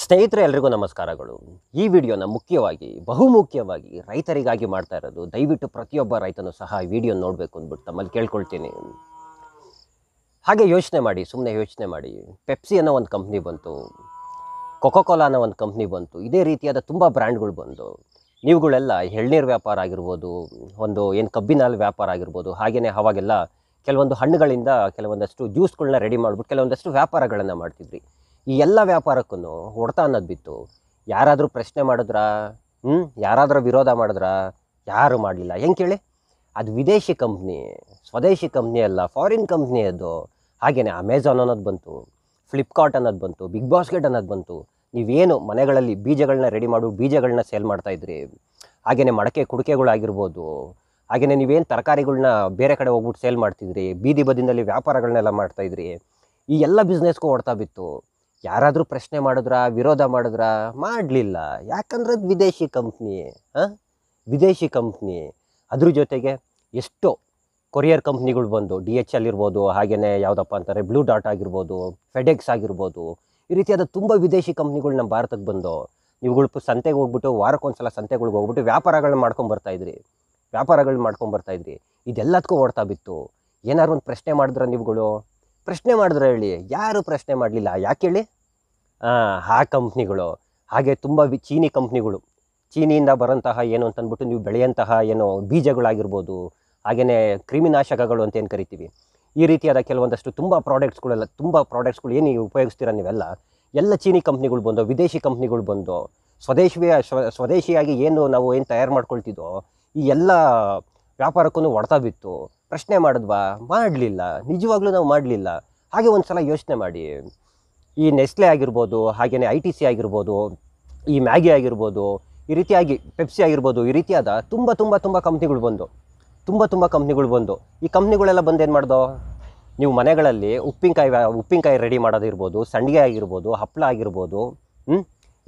ಸ್ನೇಹಿತರೆ ಎಲ್ರಿಗೂ ನಮಸ್ಕಾರಗಳು ಈ ವಿಡಿಯೋನ ಮುಖ್ಯವಾಗಿ ಬಹುಮುಖ್ಯವಾಗಿ ರೈತರಿಗಾಗಿ ಮಾಡ್ತಾ ಇರೋದು ದಯವಿಟ್ಟು ಪ್ರತಿಯೊಬ್ಬ ರೈತನೂ ಸಹ ಈ ವಿಡಿಯೋ ನೋಡಬೇಕು ಅಂದ್ಬಿಟ್ಟು ತಮ್ಮಲ್ಲಿ ಕೇಳ್ಕೊಳ್ತೀನಿ ಹಾಗೆ ಯೋಚನೆ ಮಾಡಿ ಸುಮ್ಮನೆ ಯೋಚನೆ ಮಾಡಿ ಪೆಪ್ಸಿ ಅನ್ನೋ ಒಂದು ಕಂಪ್ನಿ ಬಂತು ಕೋಲಾ ಅನ್ನೋ ಒಂದು ಕಂಪ್ನಿ ಬಂತು ಇದೇ ರೀತಿಯಾದ ತುಂಬ ಬ್ರ್ಯಾಂಡ್ಗಳು ಬಂದು ನೀವುಗಳೆಲ್ಲ ಎಳ್ನೀರು ವ್ಯಾಪಾರ ಆಗಿರ್ಬೋದು ಒಂದು ಏನು ಕಬ್ಬಿನ ವ್ಯಾಪಾರ ಆಗಿರ್ಬೋದು ಹಾಗೆಯೇ ಅವಾಗೆಲ್ಲ ಕೆಲವೊಂದು ಹಣ್ಣುಗಳಿಂದ ಕೆಲವೊಂದಷ್ಟು ಜ್ಯೂಸ್ಗಳನ್ನ ರೆಡಿ ಮಾಡಿಬಿಟ್ಟು ಕೆಲವೊಂದಷ್ಟು ವ್ಯಾಪಾರಗಳನ್ನು ಮಾಡ್ತಿದ್ವಿ ಈ ಎಲ್ಲ ವ್ಯಾಪಾರಕ್ಕೂ ಹೊಡೆತ ಅನ್ನೋದು ಬಿತ್ತು ಯಾರಾದರೂ ಪ್ರಶ್ನೆ ಮಾಡಿದ್ರ ಹ್ಞೂ ಯಾರಾದರೂ ವಿರೋಧ ಮಾಡಿದ್ರ ಯಾರು ಮಾಡಲಿಲ್ಲ ಹೆಂಗೆ ಕೇಳಿ ಅದು ವಿದೇಶಿ ಕಂಪ್ನಿ ಸ್ವದೇಶಿ ಕಂಪ್ನಿ ಅಲ್ಲ ಫಾರಿನ್ ಕಂಪ್ನಿ ಅದು ಹಾಗೆಯೇ ಅಮೆಝಾನ್ ಅನ್ನೋದು ಬಂತು ಫ್ಲಿಪ್ಕಾರ್ಟ್ ಅನ್ನೋದು ಬಂತು ಬಿಗ್ ಬಾಸ್ಕೆಟ್ ಅನ್ನೋದು ಬಂತು ನೀವೇನು ಮನೆಗಳಲ್ಲಿ ಬೀಜಗಳನ್ನ ರೆಡಿ ಮಾಡು ಬೀಜಗಳನ್ನ ಸೇಲ್ ಮಾಡ್ತಾಯಿದ್ರಿ ಹಾಗೆಯೇ ಮಡಕೆ ಕುಡಿಕೆಗಳಾಗಿರ್ಬೋದು ಹಾಗೆಯೇ ನೀವೇನು ತರಕಾರಿಗಳನ್ನ ಬೇರೆ ಕಡೆ ಹೋಗ್ಬಿಟ್ಟು ಸೇಲ್ ಮಾಡ್ತಿದ್ರಿ ಬೀದಿ ಬದಿನಲ್ಲಿ ವ್ಯಾಪಾರಗಳನ್ನೆಲ್ಲ ಮಾಡ್ತಾಯಿದ್ರಿ ಈ ಎಲ್ಲ ಬಿಸ್ನೆಸ್ಗೂ ಹೊಡ್ತಾ ಬಿತ್ತು ಯಾರಾದರೂ ಪ್ರಶ್ನೆ ಮಾಡಿದ್ರ ವಿರೋಧ ಮಾಡಿದ್ರ ಮಾಡಲಿಲ್ಲ ಯಾಕಂದ್ರೆ ಅದು ವಿದೇಶಿ ಕಂಪ್ನಿ ಹಾಂ ವಿದೇಶಿ ಕಂಪ್ನಿ ಅದ್ರ ಜೊತೆಗೆ ಎಷ್ಟೋ ಕೊರಿಯರ್ ಕಂಪ್ನಿಗಳು ಬಂದು ಡಿ ಎಚ್ ಎಲ್ ಇರ್ಬೋದು ಹಾಗೆಯೇ ಯಾವುದಪ್ಪ ಅಂತಾರೆ ಬ್ಲೂ ಡಾಟ್ ಆಗಿರ್ಬೋದು ಫೆಡೆಕ್ಸ್ ಆಗಿರ್ಬೋದು ಈ ರೀತಿಯಾದ ತುಂಬ ವಿದೇಶಿ ಕಂಪ್ನಿಗಳು ನಮ್ಮ ಭಾರತಕ್ಕೆ ಬಂದು ನೀವುಗಳು ಸಂತೆಗೆ ಹೋಗ್ಬಿಟ್ಟು ವಾರಕ್ಕೊಂದ್ಸಲ ಸಂತೆಗಳಿಗೆ ಹೋಗ್ಬಿಟ್ಟು ವ್ಯಾಪಾರಗಳನ್ನ ಮಾಡ್ಕೊಂಬರ್ತಾಯಿದ್ರಿ ವ್ಯಾಪಾರಗಳನ್ನ ಮಾಡ್ಕೊಂಬರ್ತಾಯಿದ್ರಿ ಇದೆಲ್ಲದಕ್ಕೂ ಓಡ್ತಾ ಬಿತ್ತು ಏನಾದ್ರು ಒಂದು ಪ್ರಶ್ನೆ ಮಾಡಿದ್ರೆ ನೀವುಗಳು ಪ್ರಶ್ನೆ ಮಾಡಿದ್ರೆ ಹೇಳಿ ಯಾರು ಪ್ರಶ್ನೆ ಮಾಡಲಿಲ್ಲ ಯಾಕೆ ಹೇಳಿ ಆ ಕಂಪ್ನಿಗಳು ಹಾಗೆ ತುಂಬ ಚೀನಿ ಕಂಪ್ನಿಗಳು ಚೀನಿಯಿಂದ ಬರೋಂತಹ ಏನು ಅಂತಂದ್ಬಿಟ್ಟು ನೀವು ಬೆಳೆಯಂತಹ ಏನು ಬೀಜಗಳಾಗಿರ್ಬೋದು ಹಾಗೆಯೇ ಕ್ರಿಮಿನಾಶಕಗಳು ಅಂತ ಏನು ಕರಿತೀವಿ ಈ ರೀತಿಯಾದ ಕೆಲವೊಂದಷ್ಟು ತುಂಬ ಪ್ರಾಡಕ್ಟ್ಸ್ಗಳೆಲ್ಲ ತುಂಬ ಪ್ರಾಡಕ್ಟ್ಸ್ಗಳು ಏನು ಉಪಯೋಗಿಸ್ತೀರ ನೀವೆಲ್ಲ ಎಲ್ಲ ಚೀನಿ ಕಂಪ್ನಿಗಳು ಬಂದೋ ವಿದೇಶಿ ಕಂಪ್ನಿಗಳು ಬಂದೋ ಸ್ವದೇಶಿಯ ಸ್ವದೇಶಿಯಾಗಿ ಏನು ನಾವು ಏನು ತಯಾರು ಮಾಡ್ಕೊಳ್ತಿದ್ದೋ ಈ ಎಲ್ಲ ವ್ಯಾಪಾರಕ್ಕೂ ಹೊಡೆತ ಬಿತ್ತು ಪ್ರಶ್ನೆ ಮಾಡಿದ್ವಾ ಮಾಡಲಿಲ್ಲ ನಿಜವಾಗ್ಲೂ ನಾವು ಮಾಡಲಿಲ್ಲ ಹಾಗೆ ಒಂದು ಸಲ ಯೋಚನೆ ಮಾಡಿ ಈ ನೆಸ್ಲೆ ಆಗಿರ್ಬೋದು ಹಾಗೆಯೇ ಐ ಟಿ ಸಿ ಆಗಿರ್ಬೋದು ಈ ಮ್ಯಾಗಿ ಆಗಿರ್ಬೋದು ಈ ರೀತಿಯಾಗಿ ಪೆಪ್ಸಿ ಆಗಿರ್ಬೋದು ಈ ರೀತಿಯಾದ ತುಂಬ ತುಂಬ ತುಂಬ ಕಂಪ್ನಿಗಳು ಬಂದು ತುಂಬ ತುಂಬ ಕಂಪ್ನಿಗಳು ಬಂದು ಈ ಕಂಪ್ನಿಗಳೆಲ್ಲ ಬಂದು ಏನು ಮಾಡ್ದೋ ನೀವು ಮನೆಗಳಲ್ಲಿ ಉಪ್ಪಿನಕಾಯಿ ಉಪ್ಪಿನಕಾಯಿ ರೆಡಿ ಮಾಡೋದಿರ್ಬೋದು ಸಂಡಿಗೆ ಆಗಿರ್ಬೋದು ಹಪ್ಪಳ ಆಗಿರ್ಬೋದು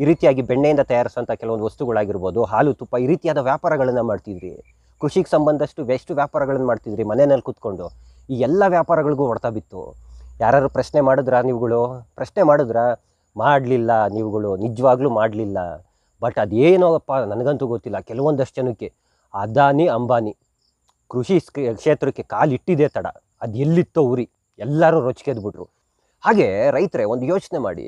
ಈ ರೀತಿಯಾಗಿ ಬೆಣ್ಣೆಯಿಂದ ತಯಾರಿಸುವಂಥ ಕೆಲವೊಂದು ವಸ್ತುಗಳಾಗಿರ್ಬೋದು ಹಾಲು ತುಪ್ಪ ಈ ರೀತಿಯಾದ ವ್ಯಾಪಾರಗಳನ್ನು ಮಾಡ್ತಿದ್ರಿ ಕೃಷಿಗೆ ಸಂಬಂಧಷ್ಟು ಎಷ್ಟು ವ್ಯಾಪಾರಗಳನ್ನು ಮಾಡ್ತಿದ್ವಿ ಮನೆಯಲ್ಲಿ ಕೂತ್ಕೊಂಡು ಈ ಎಲ್ಲ ವ್ಯಾಪಾರಗಳಿಗೂ ಹೊಡ್ತಾ ಬಿತ್ತು ಯಾರು ಪ್ರಶ್ನೆ ಮಾಡಿದ್ರಾ ನೀವುಗಳು ಪ್ರಶ್ನೆ ಮಾಡಿದ್ರಾ ಮಾಡಲಿಲ್ಲ ನೀವುಗಳು ನಿಜವಾಗ್ಲೂ ಮಾಡಲಿಲ್ಲ ಬಟ್ ಅಪ್ಪ ನನಗಂತೂ ಗೊತ್ತಿಲ್ಲ ಕೆಲವೊಂದಷ್ಟು ಜನಕ್ಕೆ ಅದಾನಿ ಅಂಬಾನಿ ಕೃಷಿ ಕ್ಷೇತ್ರಕ್ಕೆ ಕಾಲಿಟ್ಟಿದೆ ತಡ ಅದು ಎಲ್ಲಿತ್ತೋ ಉರಿ ಎಲ್ಲರೂ ರೊಚ್ಕೆದ್ಬಿಟ್ರು ಹಾಗೆ ರೈತರೇ ಒಂದು ಯೋಚನೆ ಮಾಡಿ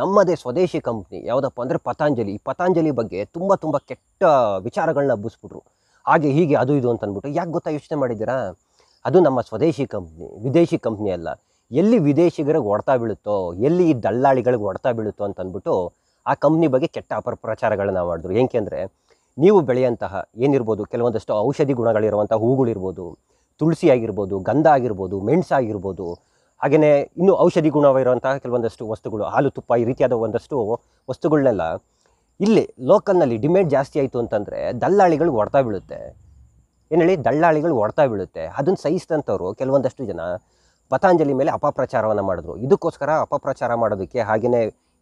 ನಮ್ಮದೇ ಸ್ವದೇಶಿ ಕಂಪ್ನಿ ಯಾವುದಪ್ಪ ಅಂದರೆ ಪತಾಂಜಲಿ ಈ ಪತಾಂಜಲಿ ಬಗ್ಗೆ ತುಂಬ ತುಂಬ ಕೆಟ್ಟ ವಿಚಾರಗಳನ್ನ ಹಬ್ಬಿಸ್ಬಿಟ್ರು ಹಾಗೆ ಹೀಗೆ ಅದು ಇದು ಅಂತ ಯಾಕೆ ಗೊತ್ತಾ ಯೋಚನೆ ಮಾಡಿದ್ದೀರಾ ಅದು ನಮ್ಮ ಸ್ವದೇಶಿ ಕಂಪ್ನಿ ವಿದೇಶಿ ಕಂಪ್ನಿ ಅಲ್ಲ ಎಲ್ಲಿ ವಿದೇಶಿಗರಿಗೆ ಹೊಡ್ತಾ ಬೀಳುತ್ತೋ ಎಲ್ಲಿ ಈ ದಲ್ಲಾಳಿಗಳಿಗೆ ಹೊಡ್ತಾ ಬೀಳುತ್ತೋ ಅಂತ ಅಂದ್ಬಿಟ್ಟು ಆ ಕಂಪ್ನಿ ಬಗ್ಗೆ ಕೆಟ್ಟ ಅಪಪ್ರಚಾರಗಳನ್ನ ಮಾಡಿದ್ರು ಏಕೆಂದರೆ ನೀವು ಬೆಳೆಯಂತಹ ಏನಿರ್ಬೋದು ಕೆಲವೊಂದಷ್ಟು ಔಷಧಿ ಗುಣಗಳಿರುವಂಥ ಹೂಗಳಿರ್ಬೋದು ತುಳಸಿ ಆಗಿರ್ಬೋದು ಗಂಧ ಆಗಿರ್ಬೋದು ಆಗಿರ್ಬೋದು ಹಾಗೆಯೇ ಇನ್ನೂ ಔಷಧಿ ಗುಣವಿರುವಂತಹ ಕೆಲವೊಂದಷ್ಟು ವಸ್ತುಗಳು ಹಾಲು ತುಪ್ಪ ಈ ರೀತಿಯಾದ ಒಂದಷ್ಟು ವಸ್ತುಗಳನ್ನೆಲ್ಲ ಇಲ್ಲಿ ಲೋಕಲ್ನಲ್ಲಿ ಡಿಮ್ಯಾಂಡ್ ಜಾಸ್ತಿ ಆಯಿತು ಅಂತಂದರೆ ದಲ್ಲಾಳಿಗಳು ಹೊಡ್ತಾ ಬೀಳುತ್ತೆ ಏನು ಹೇಳಿ ದಲ್ಲಾಳಿಗಳು ಹೊಡ್ತಾ ಬೀಳುತ್ತೆ ಅದನ್ನು ಸಹಿಸಿದಂಥವ್ರು ಕೆಲವೊಂದಷ್ಟು ಜನ ಪತಾಂಜಲಿ ಮೇಲೆ ಅಪಪ್ರಚಾರವನ್ನು ಮಾಡಿದ್ರು ಇದಕ್ಕೋಸ್ಕರ ಅಪಪ್ರಚಾರ ಮಾಡೋದಕ್ಕೆ ಹಾಗೆಯೇ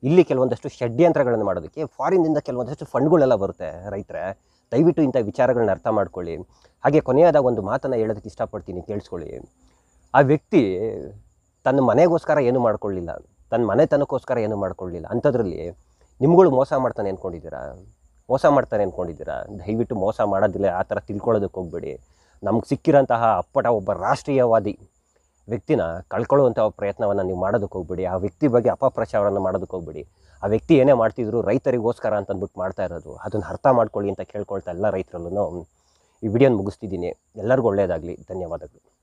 ಇಲ್ಲಿ ಕೆಲವೊಂದಷ್ಟು ಷಡ್ಯಂತ್ರಗಳನ್ನು ಮಾಡೋದಕ್ಕೆ ಫಾರಿನ್ನಿಂದ ಕೆಲವೊಂದಷ್ಟು ಫಂಡ್ಗಳೆಲ್ಲ ಬರುತ್ತೆ ರೈತರೆ ದಯವಿಟ್ಟು ಇಂಥ ವಿಚಾರಗಳನ್ನ ಅರ್ಥ ಮಾಡ್ಕೊಳ್ಳಿ ಹಾಗೆ ಕೊನೆಯಾದ ಒಂದು ಮಾತನ್ನು ಹೇಳೋದಕ್ಕೆ ಇಷ್ಟಪಡ್ತೀನಿ ಕೇಳಿಸ್ಕೊಳ್ಳಿ ಆ ವ್ಯಕ್ತಿ ತನ್ನ ಮನೆಗೋಸ್ಕರ ಏನು ಮಾಡ್ಕೊಳ್ಳಿಲ್ಲ ತನ್ನ ಮನೆತನಕ್ಕೋಸ್ಕರ ಏನೂ ಮಾಡ್ಕೊಳ್ಳಿಲ್ಲ ಅಂಥದ್ರಲ್ಲಿ ನಿಮ್ಗಳು ಮೋಸ ಮಾಡ್ತಾನೆ ಅಂದ್ಕೊಂಡಿದ್ದೀರಾ ಮೋಸ ಮಾಡ್ತಾನೆ ಅಂದ್ಕೊಂಡಿದ್ದೀರಾ ದಯವಿಟ್ಟು ಮೋಸ ಮಾಡೋದಿಲ್ಲ ಆ ಥರ ತಿಳ್ಕೊಳ್ಳೋದಕ್ಕೆ ಹೋಗ್ಬೇಡಿ ನಮ್ಗೆ ಸಿಕ್ಕಿರೋಂತಹ ಅಪ್ಪಟ ಒಬ್ಬ ರಾಷ್ಟ್ರೀಯವಾದಿ ವ್ಯಕ್ತಿನ ಕಳ್ಕೊಳ್ಳುವಂಥ ಪ್ರಯತ್ನವನ್ನು ನೀವು ಮಾಡೋದಕ್ಕೆ ಹೋಗ್ಬಿಡಿ ಆ ವ್ಯಕ್ತಿ ಬಗ್ಗೆ ಅಪಪ್ರಚಾರವನ್ನು ಮಾಡೋದಕ್ಕೆ ಹೋಗ್ಬಿಡಿ ಆ ವ್ಯಕ್ತಿ ಏನೇ ಮಾಡ್ತಿದ್ರು ರೈತರಿಗೋಸ್ಕರ ಅಂತ ಮಾಡ್ತಾ ಇರೋದು ಅದನ್ನು ಅರ್ಥ ಮಾಡ್ಕೊಳ್ಳಿ ಅಂತ ಕೇಳ್ಕೊಳ್ತಾ ಎಲ್ಲ ರೈತರಲ್ಲೂ ಈ ವಿಡಿಯೋನ ಮುಗಿಸ್ತಿದ್ದೀನಿ ಎಲ್ಲರಿಗೂ ಒಳ್ಳೆಯದಾಗಲಿ ಧನ್ಯವಾದಗಳು